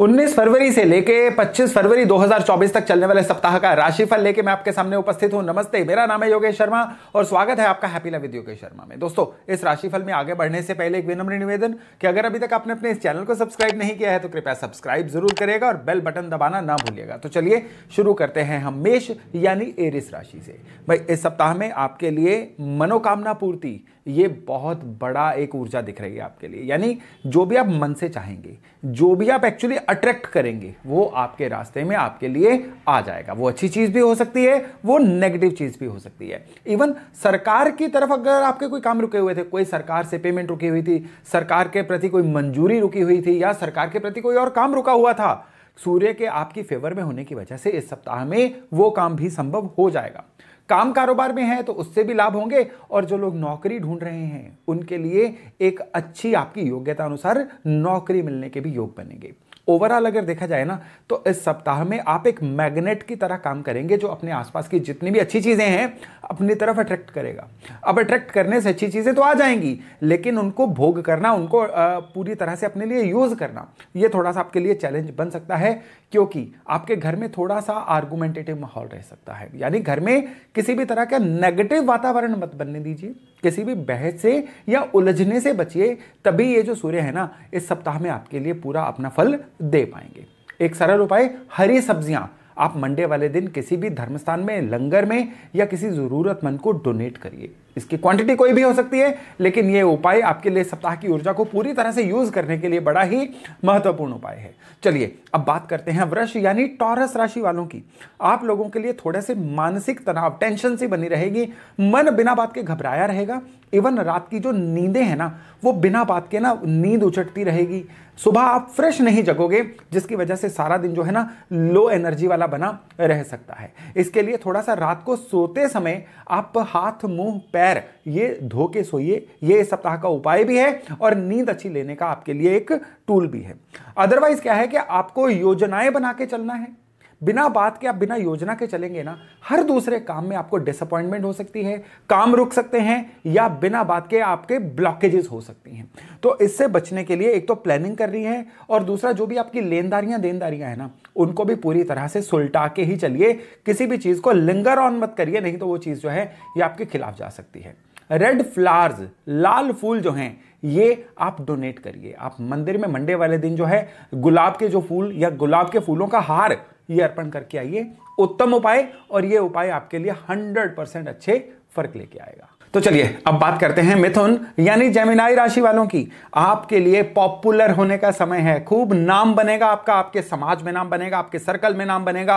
19 फरवरी से लेके 25 फरवरी 2024 तक चलने वाले सप्ताह का राशिफल लेके मैं आपके सामने उपस्थित हूं नमस्ते मेरा नाम है योगेश शर्मा और स्वागत है आपका Happy Love with Yogesh Sharma में दोस्तों इस राशिफल में आगे बढ़ने से पहले एक विनम्र निवेदन कि अगर अभी तक आपने अपने इस चैनल को सब्सक्राइब नहीं किया है तो कृपया सब्सक्राइब जरूर करेगा और बेल बटन दबाना ना भूलिएगा तो चलिए शुरू करते हैं हम मेष यानी एरिस राशि से भाई इस सप्ताह में आपके लिए मनोकामना पूर्ति ये बहुत बड़ा एक ऊर्जा दिख रही है आपके लिए यानी जो भी आप मन से चाहेंगे जो भी आप एक्चुअली अट्रैक्ट करेंगे वो आपके रास्ते में आपके लिए आ जाएगा वो अच्छी चीज़ भी हो सकती है वो नेगेटिव चीज़ भी हो सकती है इवन सरकार की तरफ अगर आपके कोई काम रुके हुए थे कोई सरकार से पेमेंट रुकी हुई थी सरकार के प्रति कोई मंजूरी रुकी हुई थी या सरकार के प्रति कोई और काम रुका हुआ था सूर्य के आपकी फेवर में होने की वजह से इस सप्ताह में वो काम भी संभव हो जाएगा काम कारोबार में है तो उससे भी लाभ होंगे और जो लोग नौकरी ढूंढ रहे हैं उनके लिए एक अच्छी आपकी योग्यता अनुसार नौकरी मिलने के भी योग बनेंगे ओवरऑल अगर देखा जाए ना तो इस सप्ताह में आप एक मैग्नेट की तरह काम करेंगे जो अपने आसपास की जितनी भी अच्छी चीज़ें हैं अपनी तरफ अट्रैक्ट करेगा अब अट्रैक्ट करने से अच्छी चीज़ें तो आ जाएंगी लेकिन उनको भोग करना उनको पूरी तरह से अपने लिए यूज़ करना ये थोड़ा सा आपके लिए चैलेंज बन सकता है क्योंकि आपके घर में थोड़ा सा आर्गुमेंटेटिव माहौल रह सकता है यानी घर में किसी भी तरह का नेगेटिव वातावरण मत बनने दीजिए किसी भी बहस से या उलझने से बचिए तभी ये जो सूर्य है ना इस सप्ताह में आपके लिए पूरा अपना फल दे पाएंगे एक सरल उपाय हरी सब्जियां आप मंडे वाले दिन किसी भी धर्मस्थान में लंगर में या किसी ज़रूरतमंद को डोनेट करिए इसकी क्वांटिटी कोई भी हो सकती है लेकिन ये उपाय आपके लिए सप्ताह की ऊर्जा को पूरी तरह से यूज करने के लिए बड़ा ही महत्वपूर्ण उपाय है चलिए अब बात करते हैं वृक्ष यानी टॉरस राशि वालों की आप लोगों के लिए थोड़े से मानसिक तनाव टेंशन सी बनी रहेगी मन बिना बात के घबराया रहेगा इवन रात की जो नींदें हैं ना वो बिना बात के ना नींद उचटती रहेगी सुबह आप फ्रेश नहीं जगोगे जिसकी वजह से सारा दिन जो है ना लो एनर्जी वाला बना रह सकता है इसके लिए थोड़ा सा रात को सोते समय आप हाथ मुंह पैर पैर ये धो के सोइए ये इस सप्ताह का उपाय भी है और नींद अच्छी लेने का आपके लिए एक टूल भी है अदरवाइज क्या है कि आपको योजनाएं बना के चलना है बिना बात के आप बिना योजना के चलेंगे ना हर दूसरे काम में आपको डिसअपॉइंटमेंट हो सकती है काम रुक सकते हैं या बिना बात के आपके ब्लॉकेजेस हो सकती हैं तो इससे बचने के लिए एक तो प्लानिंग कर रही है और दूसरा जो भी आपकी लेनदारियां देनदारियां हैं ना उनको भी पूरी तरह से सुलटा के ही चलिए किसी भी चीज़ को लिंगर ऑन मत करिए नहीं तो वो चीज़ जो है ये आपके खिलाफ जा सकती है रेड फ्लावर्स लाल फूल जो हैं ये आप डोनेट करिए आप मंदिर में मंडे वाले दिन जो है गुलाब के जो फूल या गुलाब के फूलों का हार ये अर्पण करके आइए उत्तम उपाय और ये उपाय आपके लिए हंड्रेड परसेंट अच्छे फर्क लेके आएगा तो चलिए अब बात करते हैं मिथुन यानी जेमिनाई राशि वालों की आपके लिए पॉपुलर होने का समय है खूब नाम बनेगा आपका आपके समाज में नाम बनेगा आपके सर्कल में नाम बनेगा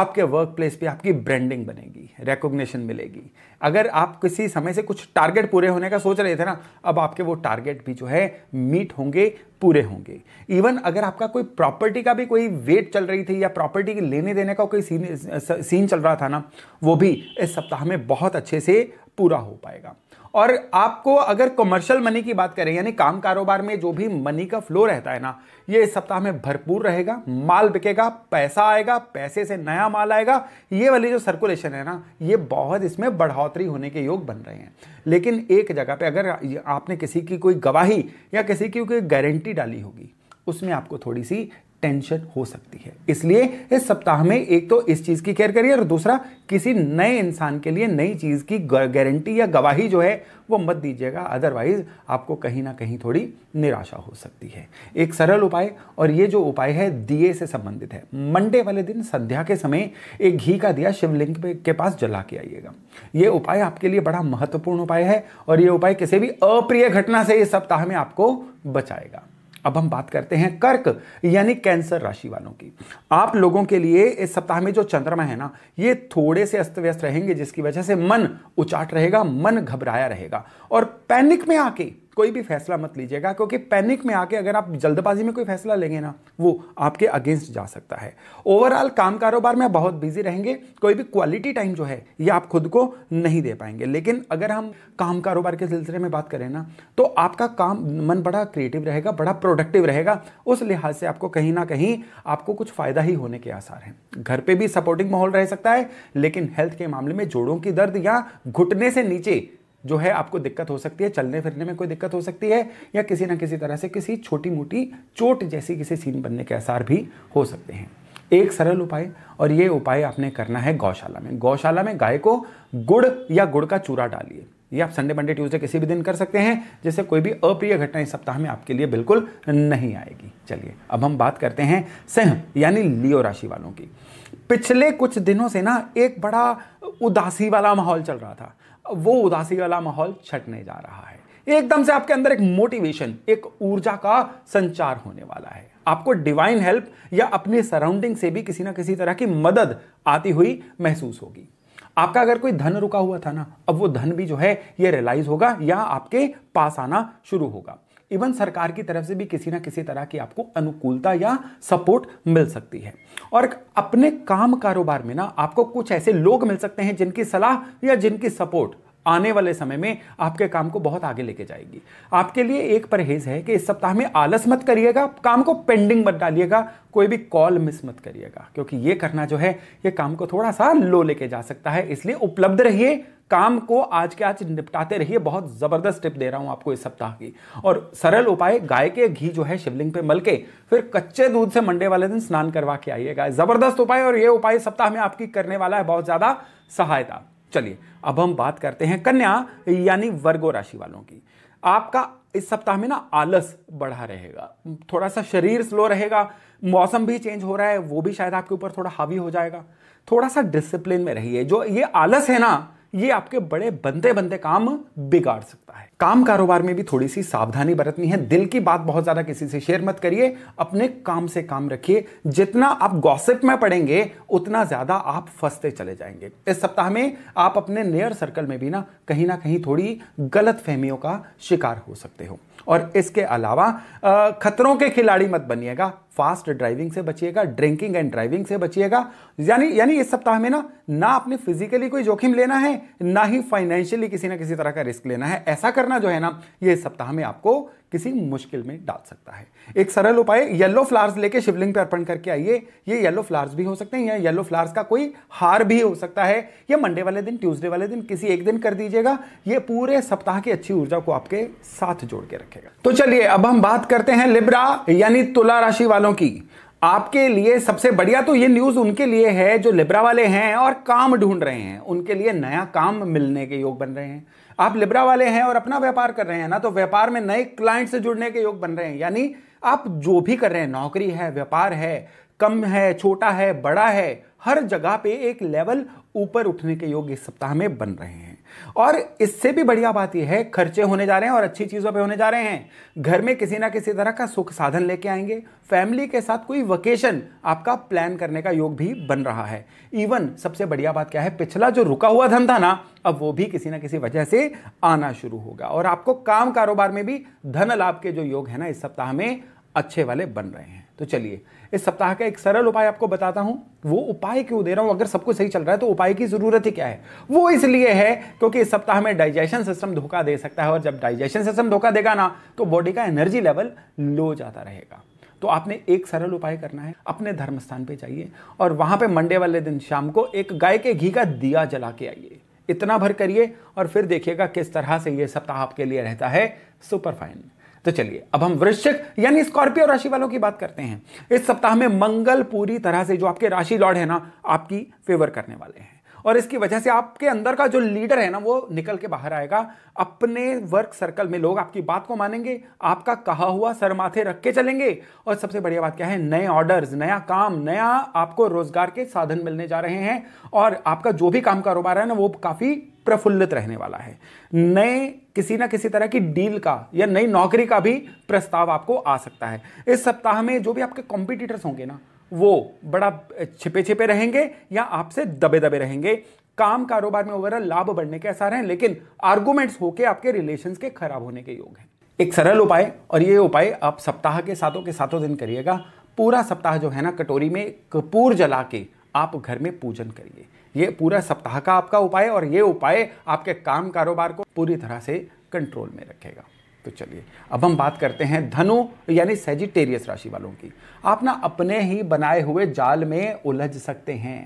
आपके वर्क प्लेस पर आपकी ब्रांडिंग बनेगी रिकॉग्निशन मिलेगी अगर आप किसी समय से कुछ टारगेट पूरे होने का सोच रहे थे ना अब आपके वो टारगेट भी जो है मीट होंगे पूरे होंगे इवन अगर आपका कोई प्रॉपर्टी का भी कोई वेट चल रही थी या प्रॉपर्टी के लेने देने का कोई सीन सीन चल रहा था ना वो भी इस सप्ताह में बहुत अच्छे से पूरा हो पाएगा और आपको अगर कमर्शियल मनी की बात करें यानी काम कारोबार में जो भी मनी का फ्लो रहता है ना ये इस सप्ताह में भरपूर रहेगा माल बिकेगा पैसा आएगा पैसे से नया माल आएगा ये वाली जो सर्कुलेशन है ना ये बहुत इसमें बढ़ोतरी होने के योग बन रहे हैं लेकिन एक जगह पे अगर आपने किसी की कोई गवाही या किसी की कोई गारंटी डाली होगी उसमें आपको थोड़ी सी टेंशन हो सकती है इसलिए इस सप्ताह में एक तो इस चीज़ की केयर करिए और दूसरा किसी नए इंसान के लिए नई चीज़ की गारंटी या गवाही जो है वो मत दीजिएगा अदरवाइज आपको कहीं ना कहीं थोड़ी निराशा हो सकती है एक सरल उपाय और ये जो उपाय है दिए से संबंधित है मंडे वाले दिन संध्या के समय एक घी का दिया शिवलिंग के पास जला के आइएगा ये उपाय आपके लिए बड़ा महत्वपूर्ण उपाय है और ये उपाय किसी भी अप्रिय घटना से इस सप्ताह में आपको बचाएगा अब हम बात करते हैं कर्क यानी कैंसर राशि वालों की आप लोगों के लिए इस सप्ताह में जो चंद्रमा है ना ये थोड़े से अस्त व्यस्त रहेंगे जिसकी वजह से मन उचाट रहेगा मन घबराया रहेगा और पैनिक में आके कोई भी फैसला मत लीजिएगा क्योंकि पैनिक में आके अगर आप जल्दबाजी में कोई फैसला लेंगे ना वो आपके अगेंस्ट जा सकता है ओवरऑल काम कारोबार में आप बहुत बिजी रहेंगे कोई भी क्वालिटी टाइम जो है ये आप खुद को नहीं दे पाएंगे लेकिन अगर हम काम कारोबार के सिलसिले में बात करें ना तो आपका काम मन बड़ा क्रिएटिव रहेगा बड़ा प्रोडक्टिव रहेगा उस लिहाज से आपको कहीं ना कहीं आपको कुछ फायदा ही होने के आसार हैं घर पर भी सपोर्टिंग माहौल रह सकता है लेकिन हेल्थ के मामले में जोड़ों की दर्द या घुटने से नीचे जो है आपको दिक्कत हो सकती है चलने फिरने में कोई दिक्कत हो सकती है या किसी ना किसी तरह से किसी छोटी मोटी चोट जैसी किसी सीन बनने के आसार भी हो सकते हैं एक सरल उपाय और ये उपाय आपने करना है गौशाला में गौशाला में गाय को गुड़ या गुड़ का चूरा डालिए ये आप संडे मंडे ट्यूसडे किसी भी दिन कर सकते हैं जैसे कोई भी अप्रिय घटना इस सप्ताह में आपके लिए बिल्कुल नहीं आएगी चलिए अब हम बात करते हैं सिंह यानी लियो राशि वालों की पिछले कुछ दिनों से ना एक बड़ा उदासी वाला माहौल चल रहा था वो उदासी वाला माहौल छटने जा रहा है एकदम से आपके अंदर एक मोटिवेशन एक ऊर्जा का संचार होने वाला है आपको डिवाइन हेल्प या अपने सराउंडिंग से भी किसी ना किसी तरह की मदद आती हुई महसूस होगी आपका अगर कोई धन रुका हुआ था ना अब वो धन भी जो है ये रियलाइज होगा या आपके पास आना शुरू होगा इवन सरकार की तरफ से भी किसी ना किसी तरह की आपको अनुकूलता या सपोर्ट मिल सकती है और अपने काम कारोबार में ना आपको कुछ ऐसे लोग मिल सकते हैं जिनकी सलाह या जिनकी सपोर्ट आने वाले समय में आपके काम को बहुत आगे लेके जाएगी आपके लिए एक परहेज है कि इस सप्ताह में आलस मत करिएगा काम को पेंडिंग मत डालिएगा कोई भी कॉल मिस मत करिएगा क्योंकि ये करना जो है ये काम को थोड़ा सा लो लेके जा सकता है इसलिए उपलब्ध रहिए काम को आज के आज निपटाते रहिए बहुत ज़बरदस्त टिप दे रहा हूं आपको इस सप्ताह की और सरल उपाय गाय के घी जो है शिवलिंग पे मल के फिर कच्चे दूध से मंडे वाले दिन स्नान करवा के आइएगा ज़बरदस्त उपाय और ये उपाय सप्ताह में आपकी करने वाला है बहुत ज़्यादा सहायता चलिए अब हम बात करते हैं कन्या यानी वर्गो राशि वालों की आपका इस सप्ताह में ना आलस बढ़ा रहेगा थोड़ा सा शरीर स्लो रहेगा मौसम भी चेंज हो रहा है वो भी शायद आपके ऊपर थोड़ा हावी हो जाएगा थोड़ा सा डिसिप्लिन में रहिए जो ये आलस है ना ये आपके बड़े बनते बनते काम बिगाड़ सकता है काम कारोबार में भी थोड़ी सी सावधानी बरतनी है दिल की बात बहुत ज्यादा किसी से शेयर मत करिए अपने काम से काम रखिए जितना आप गॉसिप में पड़ेंगे उतना ज्यादा आप फंसते चले जाएंगे इस सप्ताह में आप अपने नियर सर्कल में भी ना कहीं ना कहीं थोड़ी गलत फहमियों का शिकार हो सकते हो और इसके अलावा खतरों के खिलाड़ी मत बनिएगा फास्ट ड्राइविंग से बचिएगा ड्रिंकिंग एंड ड्राइविंग से बचिएगा यानी यानी इस सप्ताह में ना ना अपने फिजिकली कोई जोखिम लेना है ना ही फाइनेंशियली किसी ना किसी तरह का रिस्क लेना है ऐसा करना जो है ना ये इस सप्ताह में आपको किसी मुश्किल में डाल सकता है एक सरल उपाय येलो फ्लावर्स लेके शिवलिंग पर अर्पण करके आइए ये येलो फ्लावर्स भी हो सकते हैं या येलो फ्लावर्स का कोई हार भी हो सकता है या मंडे वाले दिन ट्यूसडे वाले दिन किसी एक दिन कर दीजिएगा ये पूरे सप्ताह की अच्छी ऊर्जा को आपके साथ जोड़ के रखेगा तो चलिए अब हम बात करते हैं लिब्रा यानी तुला राशि वालों वालों की आपके लिए सबसे बढ़िया तो ये न्यूज़ उनके लिए है जो लिब्रा वाले हैं और काम ढूंढ रहे हैं उनके लिए नया काम मिलने के योग बन रहे हैं आप लिब्रा वाले हैं और अपना व्यापार कर रहे हैं ना तो व्यापार में नए क्लाइंट से जुड़ने के योग बन रहे हैं यानी आप जो भी कर रहे हैं नौकरी है व्यापार है कम है छोटा है बड़ा है हर जगह पे एक लेवल ऊपर उठने के योग इस सप्ताह में बन रहे हैं और इससे भी बढ़िया बात यह है खर्चे होने जा रहे हैं और अच्छी चीज़ों पे होने जा रहे हैं घर में किसी ना किसी तरह का सुख साधन लेके आएंगे फैमिली के साथ कोई वकेशन आपका प्लान करने का योग भी बन रहा है इवन सबसे बढ़िया बात क्या है पिछला जो रुका हुआ धन था ना अब वो भी किसी ना किसी वजह से आना शुरू होगा और आपको काम कारोबार में भी धन लाभ के जो योग है ना इस सप्ताह में अच्छे वाले बन रहे हैं तो चलिए इस सप्ताह का एक सरल उपाय आपको बताता हूं वो उपाय क्यों दे रहा हूं अगर सब कुछ सही चल रहा है तो उपाय की जरूरत ही क्या है वो इसलिए है क्योंकि इस सप्ताह में डाइजेशन सिस्टम धोखा दे सकता है और जब डाइजेशन सिस्टम धोखा देगा ना तो बॉडी का एनर्जी लेवल लो जाता रहेगा तो आपने एक सरल उपाय करना है अपने धर्म स्थान पर जाइए और वहां पर मंडे वाले दिन शाम को एक गाय के घी का दिया जला के आइए इतना भर करिए और फिर देखिएगा किस तरह से यह सप्ताह आपके लिए रहता है सुपरफाइन तो चलिए अब हम वृश्चिक यानी स्कॉर्पियो राशि वालों की बात करते हैं इस सप्ताह में मंगल पूरी तरह से जो आपके राशि लॉर्ड है ना आपकी फेवर करने वाले हैं और इसकी वजह से आपके अंदर का जो लीडर है ना वो निकल के बाहर आएगा अपने वर्क सर्कल में लोग आपकी बात को मानेंगे आपका कहा हुआ सर माथे रख के चलेंगे और सबसे बढ़िया बात क्या है नए ऑर्डर्स नया काम नया आपको रोजगार के साधन मिलने जा रहे हैं और आपका जो भी काम कारोबार है ना वो काफी प्रफुल्लित रहने वाला है नए किसी ना किसी तरह की डील का या नई नौकरी का भी प्रस्ताव आपको आ सकता है इस सप्ताह में जो भी आपके कॉम्पिटिटर्स होंगे ना वो बड़ा छिपे छिपे रहेंगे या आपसे दबे दबे रहेंगे काम कारोबार में ओवरऑल लाभ बढ़ने के आसार हैं लेकिन आर्गूमेंट्स होके आपके रिलेशन के खराब होने के योग हैं एक सरल उपाय और ये उपाय आप सप्ताह के सातों के सातों दिन करिएगा पूरा सप्ताह जो है ना कटोरी में कपूर जला के आप घर में पूजन करिए ये पूरा सप्ताह का आपका उपाय और ये उपाय आपके काम कारोबार को पूरी तरह से कंट्रोल में रखेगा तो चलिए अब हम बात करते हैं धनु यानी सेजिटेरियस राशि वालों की आप ना अपने ही बनाए हुए जाल में उलझ सकते हैं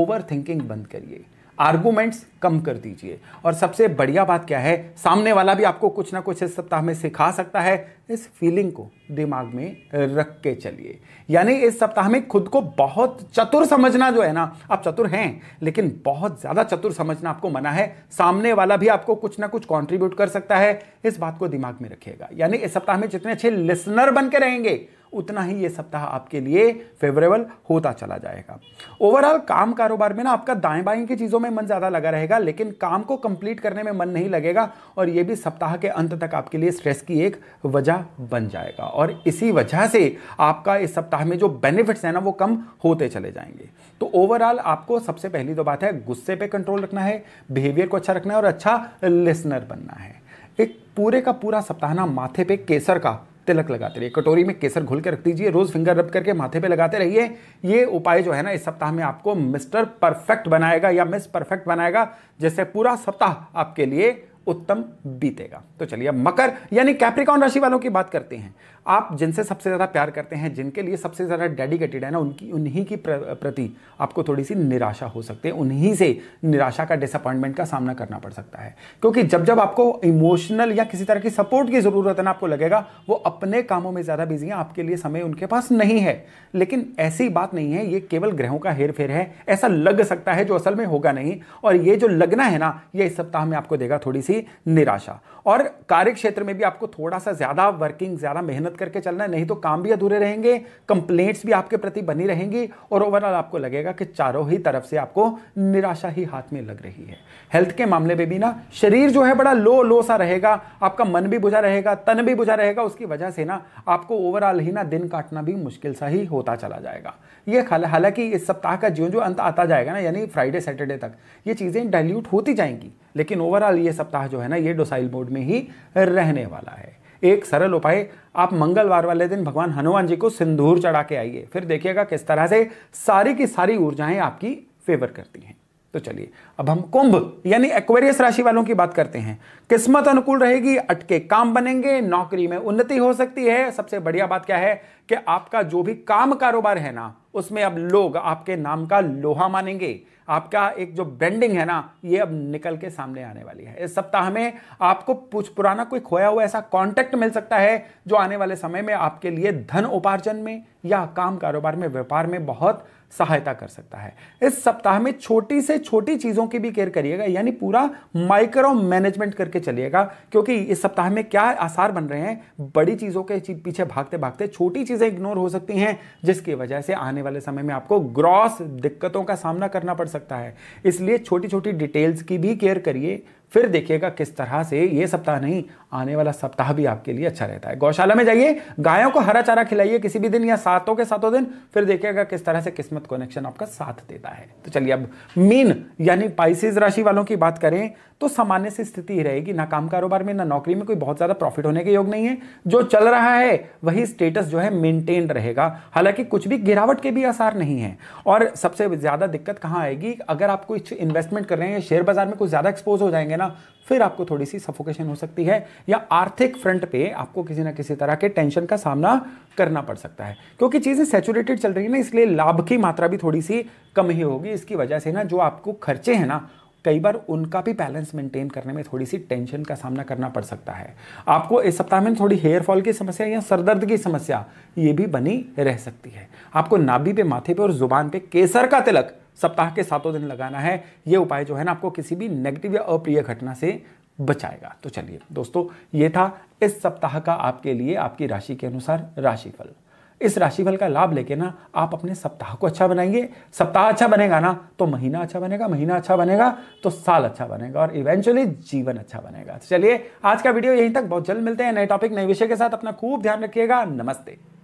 ओवर थिंकिंग बंद करिए आर्गूमेंट्स कम कर दीजिए और सबसे बढ़िया बात क्या है सामने वाला भी आपको कुछ ना कुछ इस सप्ताह में सिखा सकता है इस फीलिंग को दिमाग में रख के चलिए यानी इस सप्ताह में खुद को बहुत चतुर समझना जो है ना आप चतुर हैं लेकिन बहुत ज़्यादा चतुर समझना आपको मना है सामने वाला भी आपको कुछ ना कुछ कंट्रीब्यूट कर सकता है इस बात को दिमाग में रखिएगा यानी इस सप्ताह में जितने अच्छे लिसनर बन के रहेंगे उतना ही यह सप्ताह आपके लिए फेवरेबल होता चला जाएगा ओवरऑल काम कारोबार में ना आपका दाएं बाएं की चीज़ों में मन ज़्यादा लगा रहेगा लेकिन काम को कंप्लीट करने में मन नहीं लगेगा और यह भी सप्ताह के अंत तक आपके लिए स्ट्रेस की एक वजह फायदा बन जाएगा और इसी वजह से आपका इस सप्ताह में जो बेनिफिट्स हैं ना वो कम होते चले जाएंगे तो ओवरऑल आपको सबसे पहली तो बात है गुस्से पे कंट्रोल रखना है बिहेवियर को अच्छा रखना है और अच्छा लिसनर बनना है एक पूरे का पूरा सप्ताह ना माथे पे केसर का तिलक लगाते रहिए कटोरी में केसर घुल के रख दीजिए रोज फिंगर रब करके माथे पे लगाते रहिए ये उपाय जो है ना इस सप्ताह में आपको मिस्टर परफेक्ट बनाएगा या मिस परफेक्ट बनाएगा जैसे पूरा सप्ताह आपके लिए उत्तम बीतेगा तो चलिए अब मकर यानी कैप्रिकॉन राशि वालों की बात करते हैं आप जिनसे सबसे ज़्यादा प्यार करते हैं जिनके लिए सबसे ज़्यादा डेडिकेटेड है ना उनकी उन्हीं की प्रति आपको थोड़ी सी निराशा हो सकती है उन्हीं से निराशा का डिसअपॉइंटमेंट का सामना करना पड़ सकता है क्योंकि जब जब आपको इमोशनल या किसी तरह की सपोर्ट की ज़रूरत है ना आपको लगेगा वो अपने कामों में ज़्यादा बिजी हैं आपके लिए समय उनके पास नहीं है लेकिन ऐसी बात नहीं है ये केवल ग्रहों का हेर फेर है ऐसा लग सकता है जो असल में होगा नहीं और ये जो लगना है ना ये इस सप्ताह में आपको देगा थोड़ी सी निराशा और कार्य क्षेत्र में भी आपको थोड़ा सा ज़्यादा वर्किंग ज़्यादा मेहनत करके चलना है नहीं तो काम भी अधूरे रहेंगे कंप्लेंट्स भी आपके प्रति बनी रहेंगी और ओवरऑल आपको लगेगा कि चारों ही तरफ से आपको निराशा ही हाथ में लग रही है हेल्थ के मामले में भी ना शरीर जो है बड़ा लो लो सा रहेगा आपका मन भी बुझा रहेगा तन भी बुझा रहेगा उसकी वजह से ना आपको ओवरऑल ही ना दिन काटना भी मुश्किल सा ही होता चला जाएगा ये हालांकि इस सप्ताह का जीवन जो अंत आता जाएगा ना यानी फ्राइडे सैटरडे तक ये चीज़ें डाइल्यूट होती जाएंगी लेकिन ओवरऑल ये सप्ताह जो है ना ये डोसाइल मोड में ही रहने वाला है एक सरल उपाय आप मंगलवार वाले दिन भगवान हनुमान जी को सिंदूर चढ़ा के आइए फिर देखिएगा किस तरह से सारी की सारी ऊर्जाएं आपकी फेवर करती हैं तो चलिए अब हम कुंभ यानी एक्वेरियस राशि वालों की बात करते हैं किस्मत अनुकूल रहेगी अटके काम बनेंगे नौकरी में उन्नति हो सकती है सबसे बढ़िया बात क्या है कि आपका जो भी काम कारोबार है ना उसमें अब लोग आपके नाम का लोहा मानेंगे आपका एक जो ब्रांडिंग है ना ये अब निकल के सामने आने वाली है इस सप्ताह में आपको कुछ पुराना कोई खोया हुआ ऐसा कॉन्टैक्ट मिल सकता है जो आने वाले समय में आपके लिए धन उपार्जन में या काम कारोबार में व्यापार में बहुत सहायता कर सकता है इस सप्ताह में छोटी से छोटी चीजों की भी केयर करिएगा यानी पूरा माइक्रो मैनेजमेंट करके चलिएगा क्योंकि इस सप्ताह में क्या आसार बन रहे हैं बड़ी चीजों के पीछे भागते भागते छोटी चीज चीज़ें इग्नोर हो सकती हैं जिसकी वजह से आने वाले समय में आपको ग्रॉस दिक्कतों का सामना करना पड़ सकता है इसलिए छोटी छोटी डिटेल्स की भी केयर करिए फिर देखिएगा किस तरह से ये सप्ताह नहीं आने वाला सप्ताह भी आपके लिए अच्छा रहता है गौशाला में जाइए गायों को हरा चारा खिलाइए किसी भी दिन या सातों के सातों दिन फिर देखिएगा किस तरह से किस्मत कनेक्शन आपका साथ देता है तो चलिए अब मीन यानी पाइसिस राशि वालों की बात करें तो सामान्य से स्थिति ही रहेगी ना काम कारोबार में ना नौकरी में कोई बहुत ज़्यादा प्रॉफिट होने के योग नहीं है जो चल रहा है वही स्टेटस जो है मेंटेन रहेगा हालांकि कुछ भी गिरावट के भी आसार नहीं है और सबसे ज़्यादा दिक्कत कहां आएगी अगर आप कुछ इन्वेस्टमेंट कर रहे हैं शेयर बाजार में कुछ ज़्यादा एक्सपोज हो जाएंगे है ना फिर आपको थोड़ी सी सफोकेशन हो सकती है या आर्थिक फ्रंट पे आपको किसी ना किसी तरह के टेंशन का सामना करना पड़ सकता है क्योंकि चीज़ें सेचुरेटेड चल रही है ना इसलिए लाभ की मात्रा भी थोड़ी सी कम ही होगी इसकी वजह से ना जो आपको खर्चे हैं ना कई बार उनका भी बैलेंस मेंटेन करने में थोड़ी सी टेंशन का सामना करना पड़ सकता है आपको इस सप्ताह में थोड़ी हेयर फॉल की समस्या या सरदर्द की समस्या ये भी बनी रह सकती है आपको नाभि पे माथे पे और जुबान पे केसर का तिलक सप्ताह के सातों दिन लगाना है ये उपाय जो है ना आपको किसी भी नेगेटिव या अप्रिय घटना से बचाएगा तो चलिए दोस्तों ये था इस सप्ताह का आपके लिए आपकी राशि के अनुसार राशिफल इस राशिफल का लाभ लेके ना आप अपने सप्ताह को अच्छा बनाएंगे सप्ताह अच्छा बनेगा ना तो महीना अच्छा बनेगा महीना अच्छा बनेगा तो साल अच्छा बनेगा और इवेंचुअली जीवन अच्छा बनेगा तो चलिए आज का वीडियो यहीं तक बहुत जल्द मिलते हैं नए टॉपिक नए विषय के साथ अपना खूब ध्यान रखिएगा नमस्ते